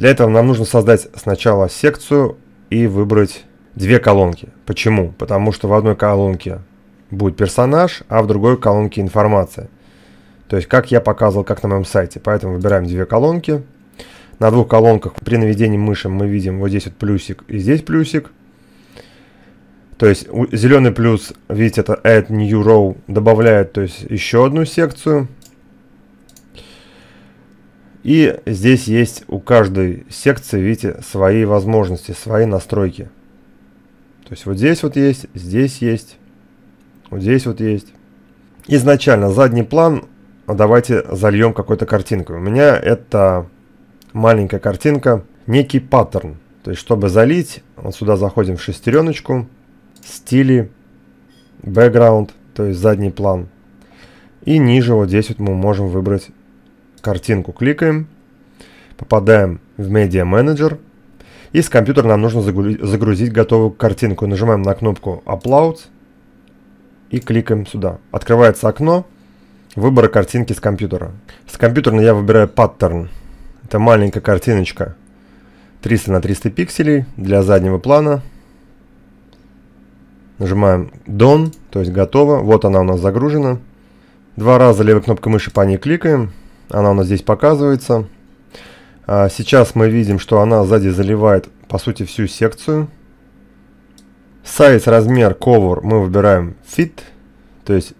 Для этого нам нужно создать сначала секцию и выбрать две колонки. Почему? Потому что в одной колонке будет персонаж, а в другой колонке информация. То есть, как я показывал, как на моем сайте. Поэтому выбираем две колонки. На двух колонках при наведении мыши мы видим вот здесь вот плюсик и здесь плюсик. То есть зеленый плюс, видите, это add new row добавляет то есть, еще одну секцию. И здесь есть у каждой секции, видите, свои возможности, свои настройки. То есть вот здесь вот есть, здесь есть, вот здесь вот есть. Изначально задний план а давайте зальем какой-то картинкой. У меня это маленькая картинка, некий паттерн. То есть, чтобы залить, вот сюда заходим в шестереночку, стили, background, то есть задний план. И ниже вот здесь вот мы можем выбрать картинку кликаем, попадаем в Media Manager, и с компьютера нам нужно загрузить готовую картинку. Нажимаем на кнопку Upload и кликаем сюда. Открывается окно выбора картинки с компьютера. С компьютера я выбираю паттерн, Это маленькая картиночка 300 на 300 пикселей для заднего плана. Нажимаем Done, то есть готово. Вот она у нас загружена. Два раза левой кнопкой мыши по ней кликаем. Она у нас здесь показывается. А, сейчас мы видим, что она сзади заливает, по сути, всю секцию. size размер, cover мы выбираем fit, то есть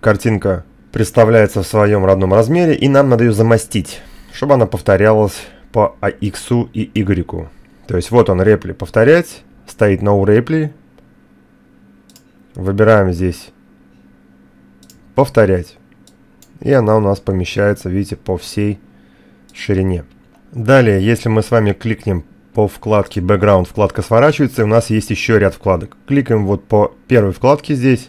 картинка представляется в своем родном размере, и нам надо ее замостить, чтобы она повторялась по x и y. То есть вот он репли повторять, стоит no репли выбираем здесь повторять. И она у нас помещается, видите, по всей ширине. Далее, если мы с вами кликнем по вкладке Background, вкладка сворачивается, и у нас есть еще ряд вкладок. Кликаем вот по первой вкладке здесь.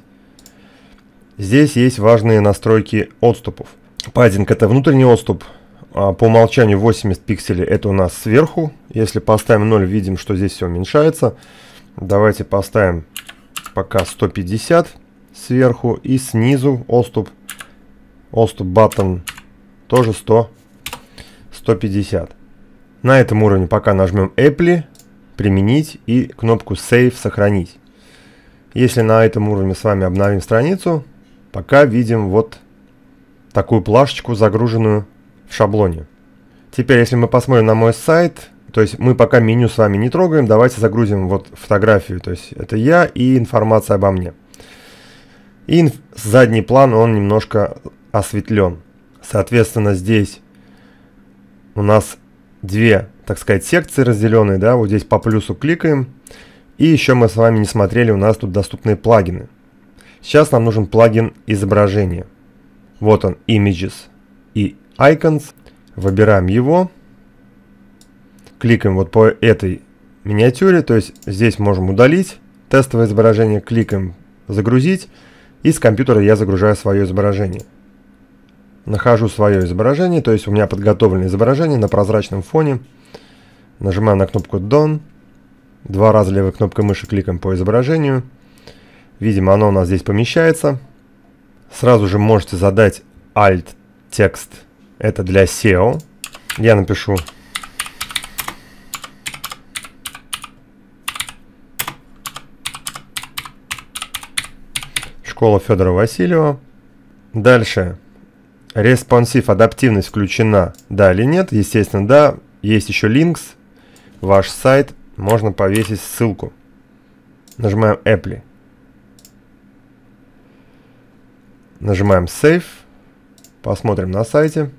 Здесь есть важные настройки отступов. Паддинг это внутренний отступ, а по умолчанию 80 пикселей это у нас сверху. Если поставим 0, видим, что здесь все уменьшается. Давайте поставим пока 150 сверху и снизу отступ Олсту Баттон тоже 100. 150. На этом уровне пока нажмем Apple, применить и кнопку Save сохранить. Если на этом уровне с вами обновим страницу, пока видим вот такую плашечку, загруженную в шаблоне. Теперь, если мы посмотрим на мой сайт, то есть мы пока меню с вами не трогаем, давайте загрузим вот фотографию, то есть это я и информация обо мне. И инф... задний план, он немножко осветлен. Соответственно, здесь у нас две, так сказать, секции разделенные, да, вот здесь по плюсу кликаем. И еще мы с вами не смотрели, у нас тут доступные плагины. Сейчас нам нужен плагин изображения. Вот он, Images и Icons. Выбираем его. Кликаем вот по этой миниатюре, то есть здесь можем удалить тестовое изображение, кликаем загрузить, и с компьютера я загружаю свое изображение нахожу свое изображение, то есть у меня подготовлено изображение на прозрачном фоне. Нажимаю на кнопку Done. Два раза левой кнопкой мыши кликаем по изображению. Видимо, оно у нас здесь помещается. Сразу же можете задать Alt текст. Это для SEO. Я напишу школа Федора Васильева. Дальше Респонсив, адаптивность включена, да или нет. Естественно, да. Есть еще links, ваш сайт, можно повесить ссылку. Нажимаем Apple. Нажимаем Save. Посмотрим на сайте.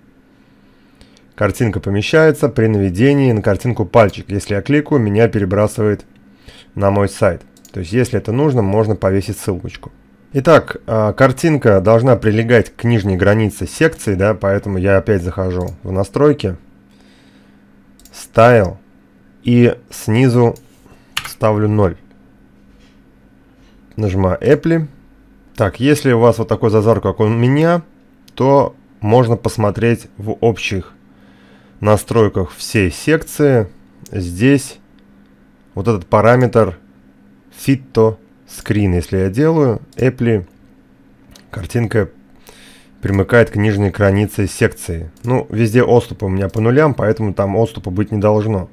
Картинка помещается при наведении на картинку пальчик. Если я кликаю, меня перебрасывает на мой сайт. То есть, если это нужно, можно повесить ссылочку. Итак, а, картинка должна прилегать к нижней границе секции, да, поэтому я опять захожу в настройки, style и снизу ставлю 0. Нажимаю Apple. Так, если у вас вот такой зазор, как у меня, то можно посмотреть в общих настройках всей секции. Здесь вот этот параметр Fitto скрин, если я делаю, Apple, картинка примыкает к нижней границе секции. Ну, везде отступы у меня по нулям, поэтому там отступа быть не должно.